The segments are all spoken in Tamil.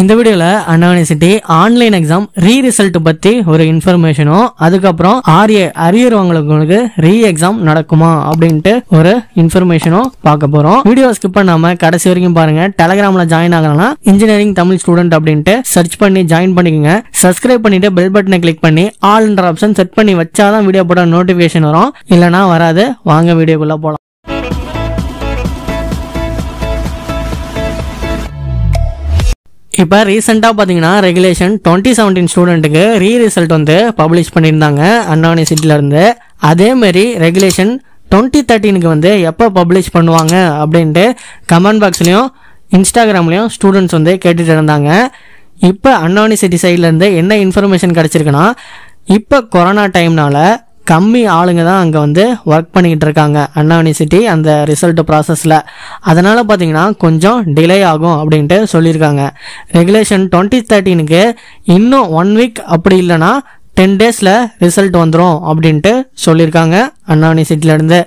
இந்த வீடியோல Anna University online exam re result பத்தி ஒரு இன்ஃபர்மேஷனும் அதுக்கப்புறம் அரியர் அரியறவங்களுக்கு ரீ எக்ஸாம் நடக்குமா அப்படின்ட்டு ஒரு இன்ஃபர்மேஷனும் பார்க்க போறோம் வீடியோ ஸ்கிப் பண்ணாம கடைசி வரைக்கும் பாருங்க டெலகிராம்ல ஜாயின் ஆகலாம் இன்ஜினியரிங் தமிழ் ஸ்டூடெண்ட் அப்படின்ட்டு சர்ச் பண்ணி ஜாயின் பண்ணிக்கோங்க சப்ஸ்கிரைப் பண்ணிட்டு பெல் பட்டனை கிளிக் பண்ணி ஆல்ன்ற ஆப்ஷன் செட் பண்ணி வச்சாதான் வீடியோ போட நோட்டிபிகேஷன் வரும் இல்லைன்னா வராது வாங்க வீடியோக்குள்ள போலாம் இப்போ ரீசெண்டாக பார்த்தீங்கன்னா ரெகுலேஷன் டுவெண்ட்டி செவன்டீன் ஸ்டூடெண்ட்டுக்கு ரீ ரிசல்ட் வந்து பப்ளிஷ் பண்ணியிருந்தாங்க அன்னானிசிட்டிலேருந்து அதேமாரி ரெகுலேஷன் டுவெண்ட்டி தேர்ட்டீனுக்கு வந்து எப்போ பப்ளிஷ் பண்ணுவாங்க அப்படின்ட்டு கமெண்ட் பாக்ஸ்லேயும் இன்ஸ்டாகிராம்லேயும் ஸ்டூடெண்ட்ஸ் வந்து கேட்டுகிட்டு இருந்தாங்க இப்போ அன்னானிசிட்டி சைட்லேருந்து என்ன இன்ஃபர்மேஷன் கிடச்சிருக்குன்னா இப்போ கொரோனா டைம்னால் கம்மி ஆளுங்க தான் அங்கே வந்து ஒர்க் பண்ணிக்கிட்டு இருக்காங்க அண்ணா யூனிவர்சிட்டி அந்த ரிசல்ட் ப்ராசஸில் அதனால் பார்த்தீங்கன்னா கொஞ்சம் டிலே ஆகும் அப்படின்ட்டு சொல்லியிருக்காங்க ரெகுலேஷன் டுவெண்ட்டி தேர்ட்டீனுக்கு இன்னும் ஒன் வீக் அப்படி இல்லைன்னா டென் டேஸில் ரிசல்ட் வந்துடும் அப்படின்ட்டு சொல்லியிருக்காங்க அண்ணா யூனிவர்சிட்டியிலேருந்து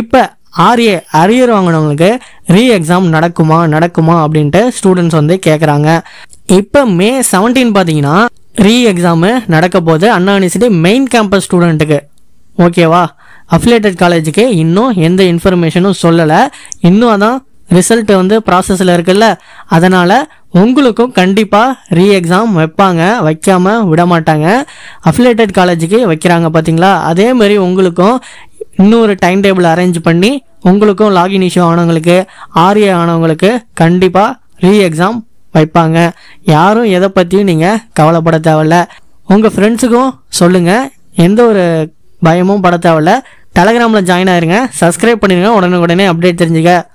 இப்போ ஆர்ஏ அரியர் வாங்கினவங்களுக்கு ரீ எக்ஸாம் நடக்குமா நடக்குமா அப்படின்ட்டு ஸ்டூடெண்ட்ஸ் வந்து கேட்குறாங்க இப்போ மே செவன்டீன் பார்த்தீங்கன்னா ரீ எக்ஸாமு நடக்க போது அண்ணா யூனிவர்சிட்டி மெயின் கேம்பஸ் ஸ்டூடெண்ட்டுக்கு ஓகேவா அஃபிலேட்டட் காலேஜுக்கு இன்னும் எந்த இன்ஃபர்மேஷனும் சொல்லலை இன்னும் அதான் ரிசல்ட்டு வந்து ப்ராசஸில் இருக்குல்ல அதனால் உங்களுக்கும் கண்டிப்பாக ரீ எக்ஸாம் வைப்பாங்க வைக்காமல் விட மாட்டாங்க அஃபிலேட்டட் காலேஜுக்கு வைக்கிறாங்க பார்த்தீங்களா அதேமாரி உங்களுக்கும் இன்னொரு டைம் டேபிள் அரேஞ்ச் பண்ணி உங்களுக்கும் லாகின் இஷ்யூ ஆனவங்களுக்கு ஆரிய ஆனவங்களுக்கு கண்டிப்பாக ரீ எக்ஸாம் வைப்பாங்க யாரும் எதை பற்றியும் நீங்கள் கவலைப்பட தேவையில்ல உங்கள் ஃப்ரெண்ட்ஸுக்கும் சொல்லுங்கள் எந்த ஒரு பயமும் பட தேவையில்ல டெலகிராமில் ஜாயின் ஆயிருங்க சப்ஸ்கிரைப் பண்ணிடுங்க உடனே அப்டேட் தெரிஞ்சுக்க